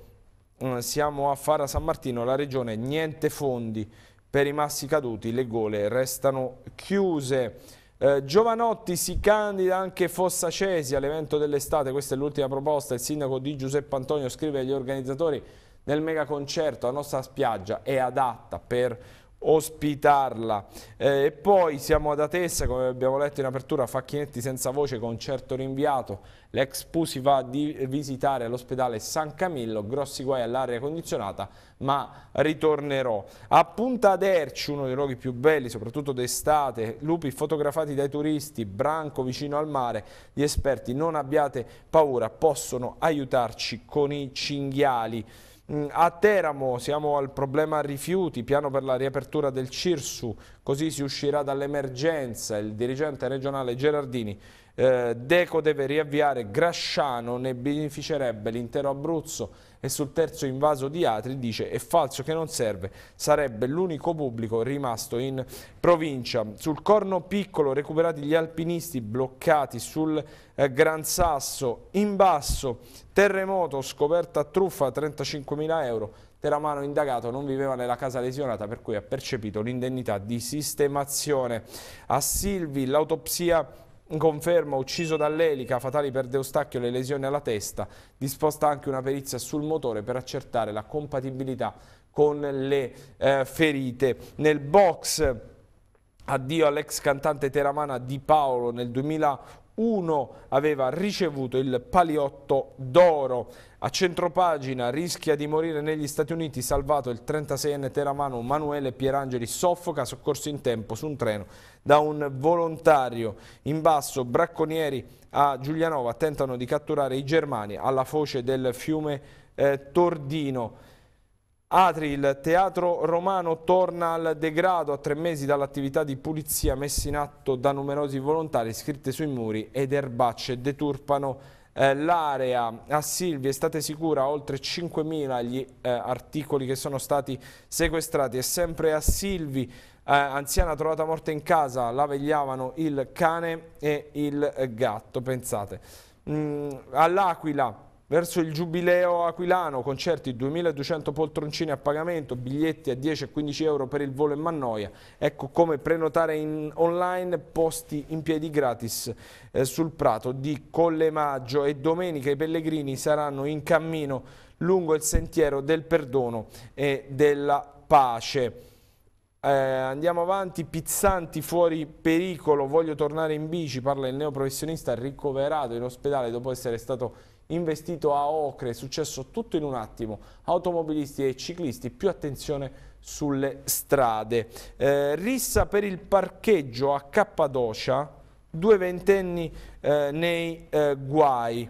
Mm, siamo a Fara San Martino, la regione niente fondi per i massi caduti, le gole restano chiuse. Eh, Giovanotti si candida anche Fossa Cesi all'evento dell'estate, questa è l'ultima proposta, il sindaco di Giuseppe Antonio scrive agli organizzatori del megaconcerto, la nostra spiaggia è adatta per ospitarla. Eh, e poi siamo ad Atessa, come abbiamo letto in apertura, Facchinetti senza voce, concerto rinviato, l'ex Pusi va a visitare all'ospedale San Camillo, grossi guai all'aria condizionata, ma ritornerò. A Punta Derci, uno dei luoghi più belli, soprattutto d'estate, lupi fotografati dai turisti, branco vicino al mare, gli esperti non abbiate paura, possono aiutarci con i cinghiali. Mm, a Teramo siamo al problema rifiuti, piano per la riapertura del Cirsu, così si uscirà dall'emergenza. Il dirigente regionale Gerardini, eh, Deco deve riavviare Grasciano, ne beneficerebbe l'intero Abruzzo e sul terzo invaso di Atri dice è falso che non serve, sarebbe l'unico pubblico rimasto in provincia. Sul corno piccolo recuperati gli alpinisti bloccati sul eh, Gran Sasso, in basso terremoto scoperta a truffa 35.000 euro, Teramano indagato non viveva nella casa lesionata per cui ha percepito l'indennità di sistemazione. A Silvi l'autopsia Conferma ucciso dall'elica, fatali per Deustacchio le lesioni alla testa, disposta anche una perizia sul motore per accertare la compatibilità con le eh, ferite. Nel box... Addio all'ex cantante teramana Di Paolo nel 2001 uno aveva ricevuto il paliotto d'oro. A centropagina rischia di morire negli Stati Uniti, salvato il 36enne teramano Manuele Pierangeli soffoca, soccorso in tempo su un treno da un volontario. In basso bracconieri a Giulianova tentano di catturare i germani alla foce del fiume eh, Tordino. Atri, il teatro romano torna al degrado a tre mesi dall'attività di pulizia messa in atto da numerosi volontari scritte sui muri ed erbacce deturpano eh, l'area. A Silvi è stata sicura oltre 5.000 gli eh, articoli che sono stati sequestrati e sempre a Silvi, eh, anziana trovata morta in casa, la vegliavano il cane e il gatto, pensate. Mm, All'Aquila Verso il Giubileo Aquilano, concerti 2200 poltroncini a pagamento, biglietti a 10 e 15 euro per il volo in Mannoia. Ecco come prenotare in online posti in piedi gratis eh, sul Prato di Colle Maggio e domenica i pellegrini saranno in cammino lungo il sentiero del perdono e della pace. Eh, andiamo avanti, Pizzanti fuori pericolo, voglio tornare in bici, parla il neoprofessionista ricoverato in ospedale dopo essere stato investito a Ocre, successo tutto in un attimo, automobilisti e ciclisti più attenzione sulle strade. Eh, rissa per il parcheggio a Cappadocia, due ventenni eh, nei eh, guai.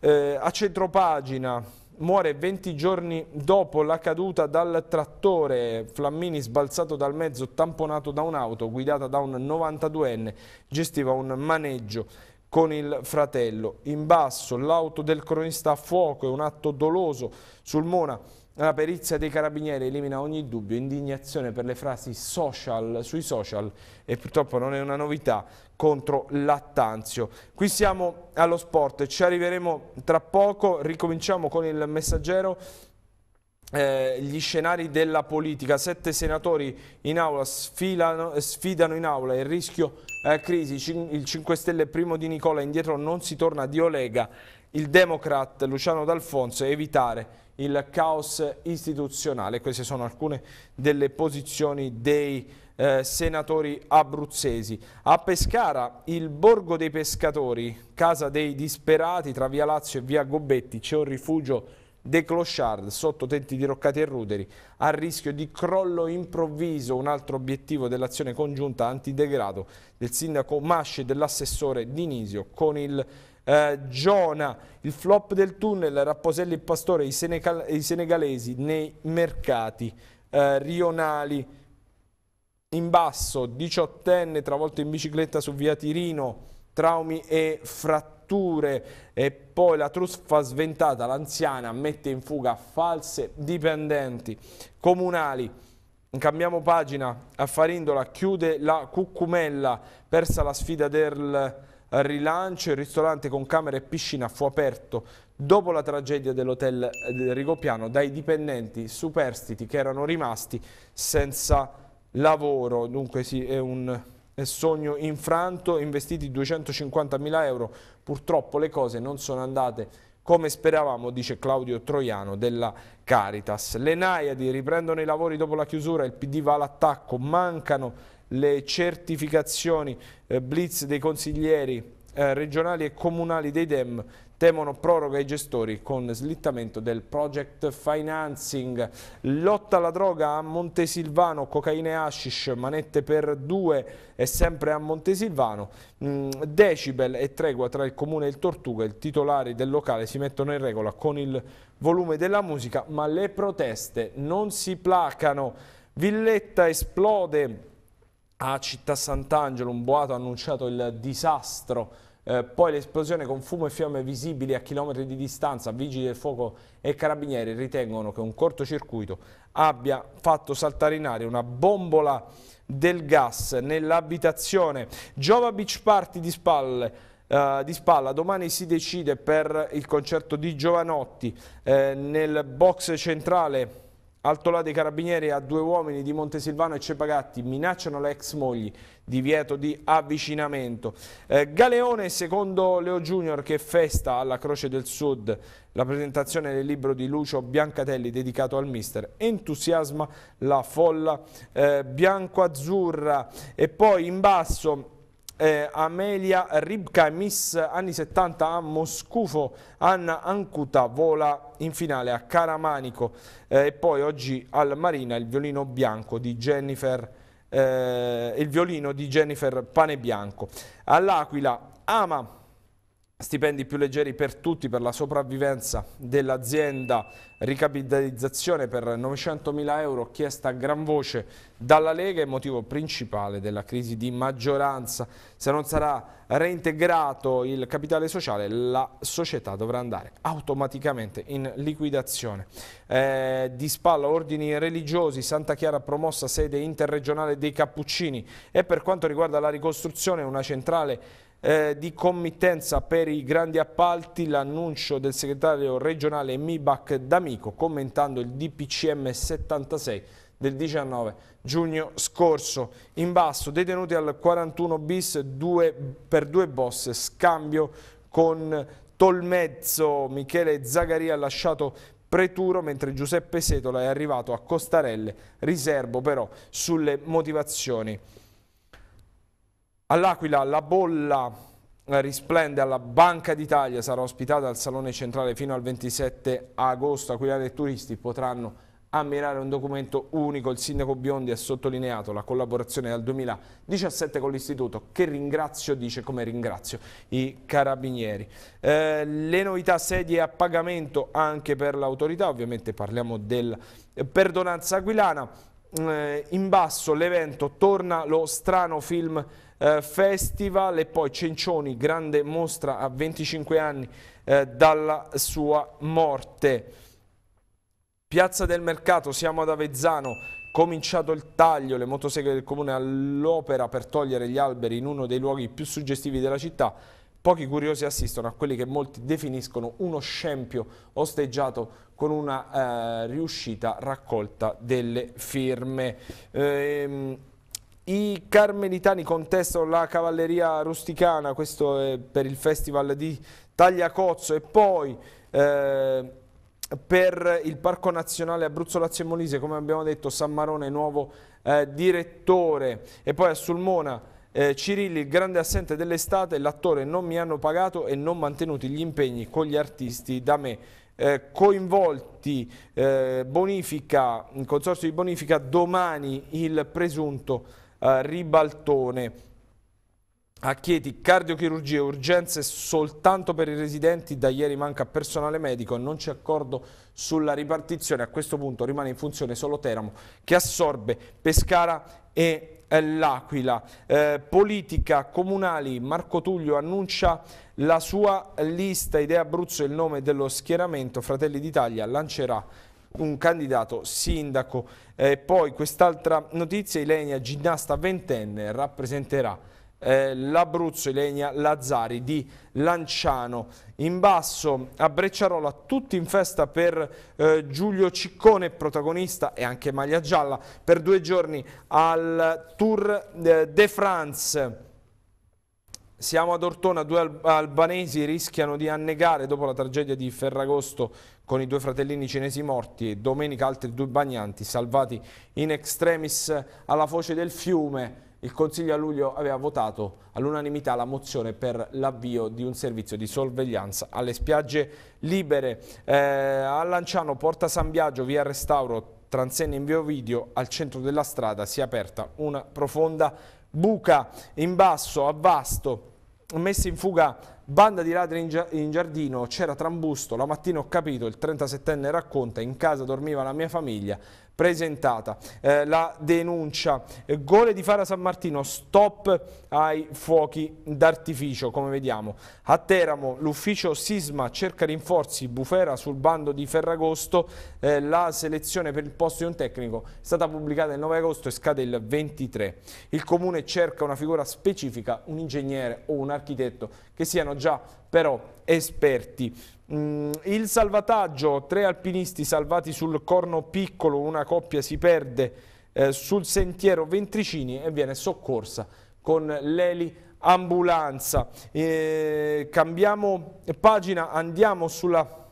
Eh, a centropagina muore 20 giorni dopo la caduta dal trattore, Flammini sbalzato dal mezzo, tamponato da un'auto guidata da un 92enne, gestiva un maneggio con il fratello. In basso l'auto del cronista a fuoco è un atto doloso. Sul Mona la perizia dei carabinieri elimina ogni dubbio, indignazione per le frasi social, sui social e purtroppo non è una novità contro Lattanzio. Qui siamo allo sport, ci arriveremo tra poco, ricominciamo con il messaggero eh, gli scenari della politica. Sette senatori in aula sfilano, sfidano in aula il rischio eh, crisi, il 5 Stelle primo di Nicola, indietro non si torna di Olega, il Democrat Luciano D'Alfonso evitare il caos istituzionale. Queste sono alcune delle posizioni dei eh, senatori abruzzesi. A Pescara, il borgo dei pescatori, casa dei disperati tra via Lazio e via Gobetti, c'è un rifugio De Clochard sotto tenti diroccati e ruderi a rischio di crollo improvviso, un altro obiettivo dell'azione congiunta antidegrado del sindaco Masci e dell'assessore Dinisio con il eh, Giona, il flop del tunnel, Rapposelli e Pastore, i, Senegal i senegalesi nei mercati eh, rionali. In basso, diciottenne travolto in bicicletta su via Tirino, traumi e fratture e poi la truffa sventata, l'anziana mette in fuga false dipendenti comunali. Cambiamo pagina, a Farindola chiude la cucumella, persa la sfida del rilancio, il ristorante con camera e piscina fu aperto dopo la tragedia dell'hotel eh, Rigopiano dai dipendenti superstiti che erano rimasti senza lavoro. Dunque sì, è un sogno infranto, investiti 250.000 euro. Purtroppo le cose non sono andate come speravamo, dice Claudio Troiano della Caritas. Le Naiadi riprendono i lavori dopo la chiusura, il PD va all'attacco, mancano le certificazioni eh, blitz dei consiglieri eh, regionali e comunali dei DEM temono proroga i gestori con slittamento del project financing. Lotta alla droga a Montesilvano, cocaine e hashish, manette per due e sempre a Montesilvano. Mm, decibel e tregua tra il comune e il Tortuga, i titolari del locale si mettono in regola con il volume della musica, ma le proteste non si placano. Villetta esplode a Città Sant'Angelo, un boato ha annunciato il disastro eh, poi l'esplosione con fumo e fiamme visibili a chilometri di distanza, vigili del fuoco e carabinieri ritengono che un cortocircuito abbia fatto saltare in aria una bombola del gas nell'abitazione. Giova Beach Party di, spalle, eh, di spalla, domani si decide per il concerto di Giovanotti eh, nel box centrale Altolà dei Carabinieri a due uomini di Montesilvano e Cepagatti minacciano le ex mogli, divieto di avvicinamento. Eh, Galeone, secondo Leo Junior, che festa alla Croce del Sud la presentazione del libro di Lucio Biancatelli dedicato al mister, entusiasma la folla eh, bianco-azzurra e poi in basso eh, Amelia Ribka, Miss anni 70 a Moscufo, Anna Ancuta vola in finale a Caramanico eh, e poi oggi al Marina il violino bianco di Jennifer, eh, il violino di Jennifer Panebianco. All'Aquila Ama Stipendi più leggeri per tutti per la sopravvivenza dell'azienda, ricapitalizzazione per 900.000 euro chiesta a gran voce dalla Lega è motivo principale della crisi di maggioranza. Se non sarà reintegrato il capitale sociale la società dovrà andare automaticamente in liquidazione. Eh, di spalla ordini religiosi, Santa Chiara promossa sede interregionale dei Cappuccini e per quanto riguarda la ricostruzione una centrale eh, di committenza per i grandi appalti l'annuncio del segretario regionale Mibac D'Amico commentando il DPCM 76 del 19 giugno scorso. In basso detenuti al 41 bis due, per due boss scambio con Tolmezzo. Michele Zagaria ha lasciato Preturo mentre Giuseppe Setola è arrivato a Costarelle, riservo però sulle motivazioni All'Aquila la bolla eh, risplende alla Banca d'Italia, sarà ospitata al Salone Centrale fino al 27 agosto. Aquilani e turisti potranno ammirare un documento unico. Il sindaco Biondi ha sottolineato la collaborazione dal 2017 con l'istituto, che ringrazio, dice come ringrazio i carabinieri. Eh, le novità sedie a pagamento anche per l'autorità, ovviamente parliamo del perdonanza aquilana. Eh, in basso l'evento torna lo strano film eh, festival e poi Cencioni, grande mostra a 25 anni eh, dalla sua morte. Piazza del Mercato, siamo ad Avezzano, cominciato il taglio, le motoseghe del comune all'opera per togliere gli alberi in uno dei luoghi più suggestivi della città, pochi curiosi assistono a quelli che molti definiscono uno scempio osteggiato con una eh, riuscita raccolta delle firme. Ehm, i carmelitani contestano la cavalleria rusticana, questo è per il festival di Tagliacozzo e poi eh, per il Parco Nazionale Abruzzo Lazio e Molise, come abbiamo detto, San Marone nuovo eh, direttore e poi a Sulmona eh, Cirilli, il grande assente dell'estate, l'attore non mi hanno pagato e non mantenuti gli impegni con gli artisti da me. Eh, coinvolti eh, bonifica, il consorzio di bonifica domani il presunto eh, ribaltone. A Chieti cardiochirurgia e urgenze soltanto per i residenti, da ieri manca personale medico non c'è accordo sulla ripartizione, a questo punto rimane in funzione solo Teramo che assorbe Pescara e eh, l'Aquila. Eh, politica comunali, Marco Tullio annuncia la sua lista, Idea Abruzzo è il nome dello schieramento, Fratelli d'Italia lancerà un candidato sindaco. Eh, poi quest'altra notizia, Ilenia, ginnasta ventenne, rappresenterà eh, l'Abruzzo, Ilenia Lazzari di Lanciano. In basso a Brecciarola, tutti in festa per eh, Giulio Ciccone, protagonista e anche maglia gialla, per due giorni al Tour eh, de France siamo ad Ortona, due albanesi rischiano di annegare dopo la tragedia di Ferragosto con i due fratellini cinesi morti e domenica altri due bagnanti salvati in extremis alla foce del fiume. Il Consiglio a luglio aveva votato all'unanimità la mozione per l'avvio di un servizio di sorveglianza alle spiagge libere. Eh, a Lanciano, Porta San Biagio, via Restauro, Transenne in via Ovidio, al centro della strada si è aperta una profonda buca in basso, a vasto messa in fuga banda di ladri in giardino, c'era trambusto, la mattina ho capito, il 37enne racconta, in casa dormiva la mia famiglia, presentata. Eh, la denuncia, eh, gole di Fara San Martino, stop ai fuochi d'artificio, come vediamo. A Teramo l'ufficio Sisma cerca rinforzi, bufera sul bando di Ferragosto, eh, la selezione per il posto di un tecnico è stata pubblicata il 9 agosto e scade il 23. Il comune cerca una figura specifica, un ingegnere o un architetto che siano già però esperti Mm, il salvataggio, tre alpinisti salvati sul corno piccolo, una coppia si perde eh, sul sentiero Ventricini e viene soccorsa con l'eli ambulanza. Eh, cambiamo pagina, andiamo sulla...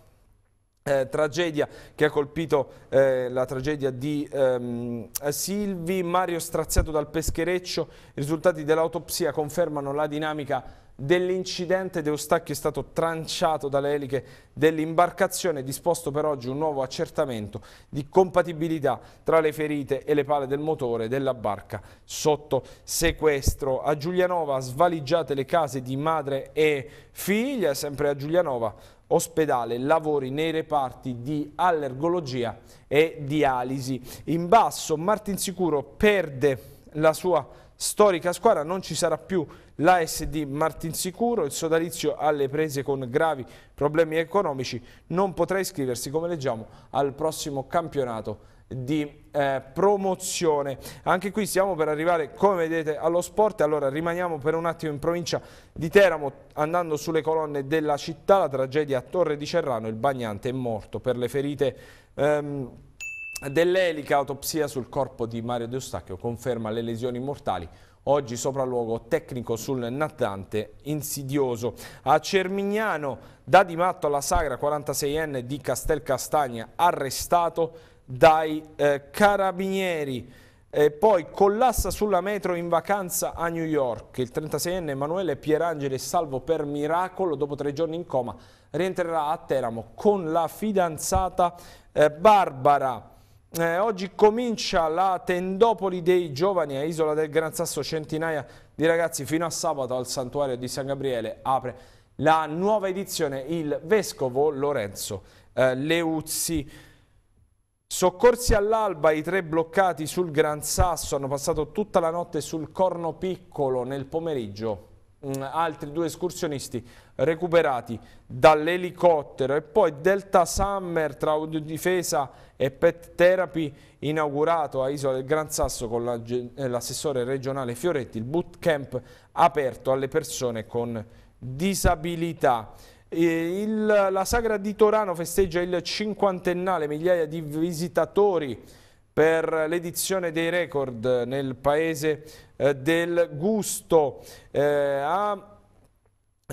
Eh, tragedia che ha colpito eh, la tragedia di ehm, Silvi, Mario straziato dal peschereccio, i risultati dell'autopsia confermano la dinamica dell'incidente De Eustacchio è stato tranciato dalle eliche dell'imbarcazione, disposto per oggi un nuovo accertamento di compatibilità tra le ferite e le pale del motore della barca sotto sequestro. A Giulianova svaligiate le case di madre e figlia, sempre a Giulianova ospedale, lavori nei reparti di allergologia e dialisi. In basso Martinsicuro perde la sua storica squadra, non ci sarà più l'ASD Martinsicuro, il sodalizio alle prese con gravi problemi economici, non potrà iscriversi, come leggiamo, al prossimo campionato di eh, promozione. Anche qui stiamo per arrivare, come vedete, allo sport. Allora rimaniamo per un attimo in provincia di Teramo, andando sulle colonne della città. La tragedia a Torre di Cerrano, il bagnante è morto per le ferite... Ehm, dell'elica, autopsia sul corpo di Mario De Eustacchio conferma le lesioni mortali. Oggi sopralluogo tecnico sul natante insidioso. A Cermignano da di matto alla sagra 46enne di Castel Castagna arrestato dai eh, carabinieri. E poi collassa sulla metro in vacanza a New York. Il 36enne Emanuele Pierangeli salvo per miracolo. Dopo tre giorni in coma rientrerà a Teramo con la fidanzata eh, Barbara. Eh, oggi comincia la tendopoli dei giovani a Isola del Gran Sasso, centinaia di ragazzi fino a sabato al santuario di San Gabriele apre la nuova edizione il vescovo Lorenzo eh, Leuzzi. Soccorsi all'alba, i tre bloccati sul Gran Sasso hanno passato tutta la notte sul Corno Piccolo, nel pomeriggio mh, mm, altri due escursionisti recuperati dall'elicottero e poi Delta Summer tra audiodifesa e pet therapy inaugurato a Isola del Gran Sasso con eh, l'assessore regionale Fioretti, il bootcamp aperto alle persone con disabilità. Il, la Sagra di Torano festeggia il cinquantennale, migliaia di visitatori per l'edizione dei record nel paese eh, del gusto. Eh, a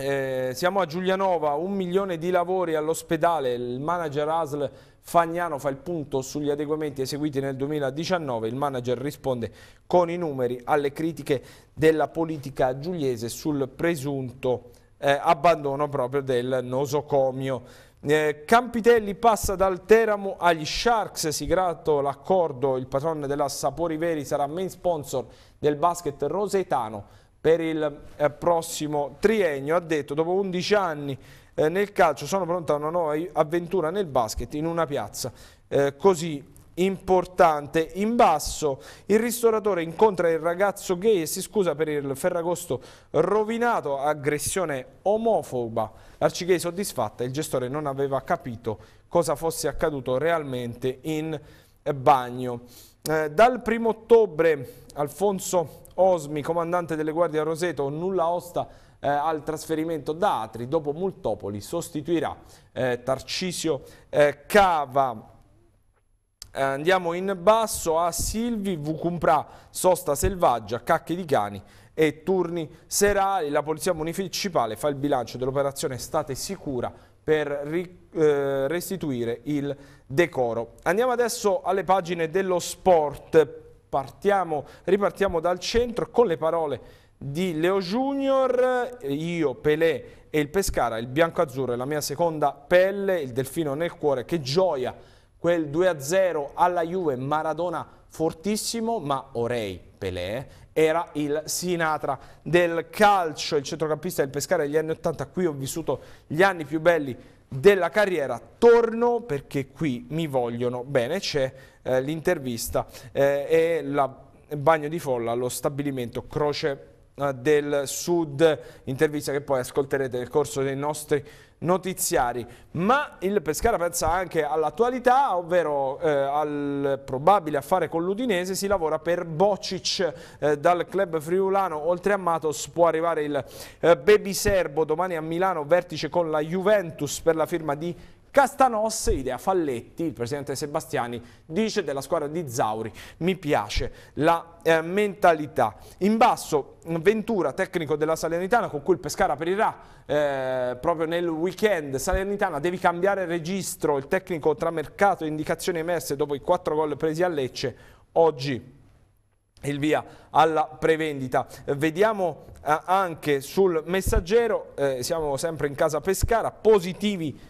eh, siamo a Giulianova, un milione di lavori all'ospedale, il manager ASL Fagnano fa il punto sugli adeguamenti eseguiti nel 2019, il manager risponde con i numeri alle critiche della politica giuliese sul presunto eh, abbandono proprio del nosocomio. Eh, Campitelli passa dal Teramo agli Sharks, si l'accordo, il patrono della Sapori Veri sarà main sponsor del basket rosetano per il eh, prossimo triennio. Ha detto dopo 11 anni eh, nel calcio sono pronta a una nuova avventura nel basket in una piazza eh, così importante. In basso il ristoratore incontra il ragazzo gay e si scusa per il ferragosto rovinato, aggressione omofoba. L'arcigay soddisfatta, il gestore non aveva capito cosa fosse accaduto realmente in bagno. Eh, dal primo ottobre Alfonso Osmi, comandante delle guardie a Roseto, nulla osta eh, al trasferimento da Atri, dopo Multopoli sostituirà eh, Tarcisio eh, Cava. Eh, andiamo in basso a Silvi, Vucumprà, Sosta Selvaggia, Cacchi di Cani e Turni Serali. La Polizia Municipale fa il bilancio dell'operazione State Sicura per eh, restituire il decoro. Andiamo adesso alle pagine dello sport Partiamo, ripartiamo dal centro con le parole di Leo Junior, io, Pelé e il Pescara, il bianco-azzurro è la mia seconda pelle, il delfino nel cuore, che gioia quel 2-0 alla Juve, Maradona fortissimo, ma Orei, Pelé, era il Sinatra del calcio, il centrocampista del Pescara degli anni 80, qui ho vissuto gli anni più belli della carriera torno perché qui mi vogliono bene, c'è eh, l'intervista eh, e il bagno di folla allo stabilimento Croce del Sud, intervista che poi ascolterete nel corso dei nostri notiziari. Ma il Pescara pensa anche all'attualità, ovvero eh, al probabile affare con l'Udinese, si lavora per Bocic eh, dal club friulano, oltre a Matos può arrivare il eh, Baby Serbo, domani a Milano vertice con la Juventus per la firma di Castanos, idea Falletti, il presidente Sebastiani, dice della squadra di Zauri, mi piace la eh, mentalità. In basso Ventura, tecnico della Salernitana, con cui il Pescara aprirà eh, proprio nel weekend. Salernitana, devi cambiare registro, il tecnico tra mercato e indicazioni emerse dopo i quattro gol presi a Lecce, oggi il via alla prevendita. Vediamo eh, anche sul messaggero, eh, siamo sempre in casa Pescara, positivi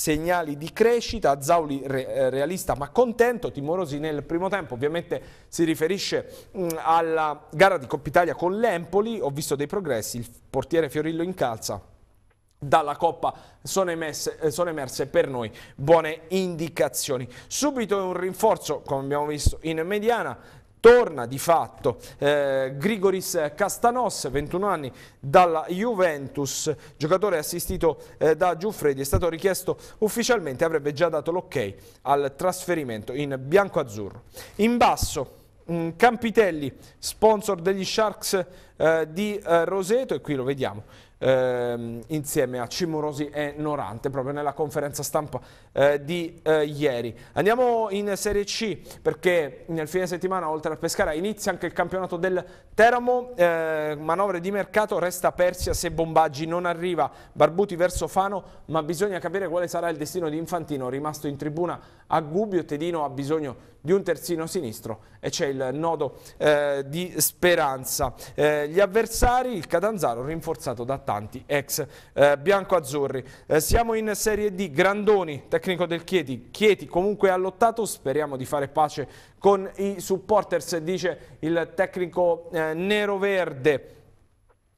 segnali di crescita, Zauli re, eh, realista ma contento, timorosi nel primo tempo, ovviamente si riferisce mh, mm, alla gara di Coppa Italia con l'Empoli, ho visto dei progressi, il portiere Fiorillo incalza dalla Coppa sono, emesse, eh, sono, emerse per noi buone indicazioni. Subito un rinforzo, come abbiamo visto in mediana, torna di fatto eh, Grigoris Castanos, 21 anni dalla Juventus, giocatore assistito eh, da Giuffredi, è stato richiesto ufficialmente, avrebbe già dato l'ok al trasferimento in bianco-azzurro. In basso mh, mm, Campitelli, sponsor degli Sharks eh, di eh, Roseto e qui lo vediamo, ehm, insieme a Cimorosi e Norante proprio nella conferenza stampa eh, di eh, ieri. Andiamo in Serie C perché nel fine settimana oltre al Pescara inizia anche il campionato del Teramo, eh, manovre di mercato, resta Persia se Bombaggi non arriva, Barbuti verso Fano, ma bisogna capire quale sarà il destino di Infantino rimasto in tribuna a Gubbio, Tedino ha bisogno di un terzino sinistro e c'è il nodo eh, di Speranza. Eh, gli avversari, il Catanzaro rinforzato da tanti ex eh, bianco-azzurri. Eh, siamo in Serie D, Grandoni, tecnico del Chieti, Chieti comunque ha lottato, speriamo di fare pace con i supporters, dice il tecnico eh, nero-verde.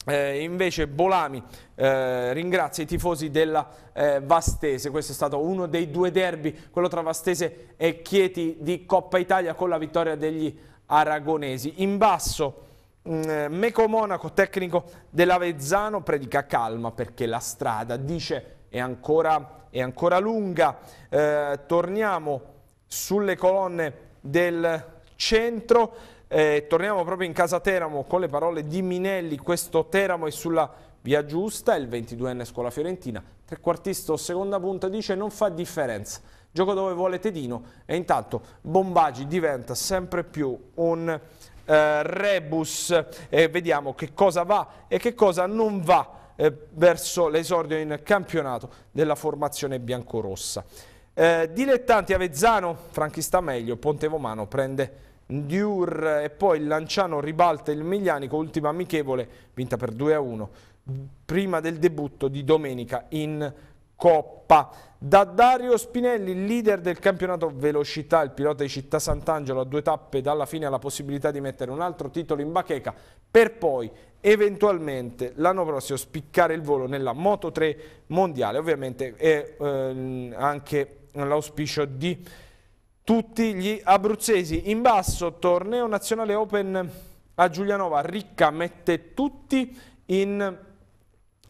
Eh, invece Bolami eh, ringrazia i tifosi della eh, Vastese, questo è stato uno dei due derby, quello tra Vastese e Chieti di Coppa Italia con la vittoria degli aragonesi. In basso mh, mm, Meco Monaco, tecnico dell'Avezzano, predica calma perché la strada, dice, è ancora, è ancora lunga. Eh, torniamo sulle colonne del centro. Eh, torniamo proprio in casa Teramo con le parole di Minelli, questo Teramo è sulla via giusta, il 22enne scuola fiorentina, trequartista seconda punta dice non fa differenza, gioco dove vuole Tedino e intanto Bombagi diventa sempre più un eh, rebus, E vediamo che cosa va e che cosa non va eh, verso l'esordio in campionato della formazione biancorossa. Eh, dilettanti Avezzano, Franchi sta meglio, Pontevomano prende Diur e poi il Lanciano ribalta il Miglianico, ultima amichevole vinta per 2-1 a prima del debutto di domenica in Coppa. Da Dario Spinelli, leader del campionato velocità, il pilota di Città Sant'Angelo a due tappe dalla fine ha la possibilità di mettere un altro titolo in bacheca per poi eventualmente l'anno prossimo spiccare il volo nella Moto 3 mondiale. Ovviamente è ehm, anche l'auspicio di tutti gli abruzzesi. In basso, torneo nazionale Open a Giulianova, Ricca mette tutti in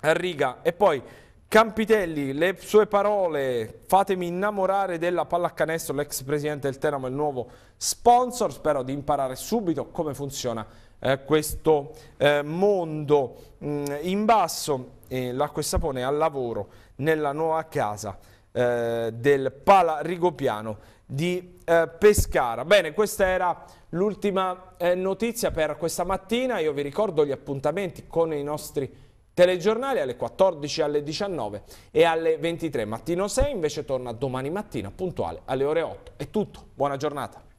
riga. E poi Campitelli, le sue parole, fatemi innamorare della pallacanestro, l'ex presidente del Teramo il nuovo sponsor, spero di imparare subito come funziona eh, questo eh, mondo. Mm, in basso eh, l'acqua e sapone al lavoro nella nuova casa eh, del Pala Rigopiano di eh, Pescara. Bene, questa era l'ultima eh, notizia per questa mattina. Io vi ricordo gli appuntamenti con i nostri telegiornali alle 14, alle 19 e alle 23. Mattino 6 invece torna domani mattina puntuale alle ore 8. È tutto, buona giornata.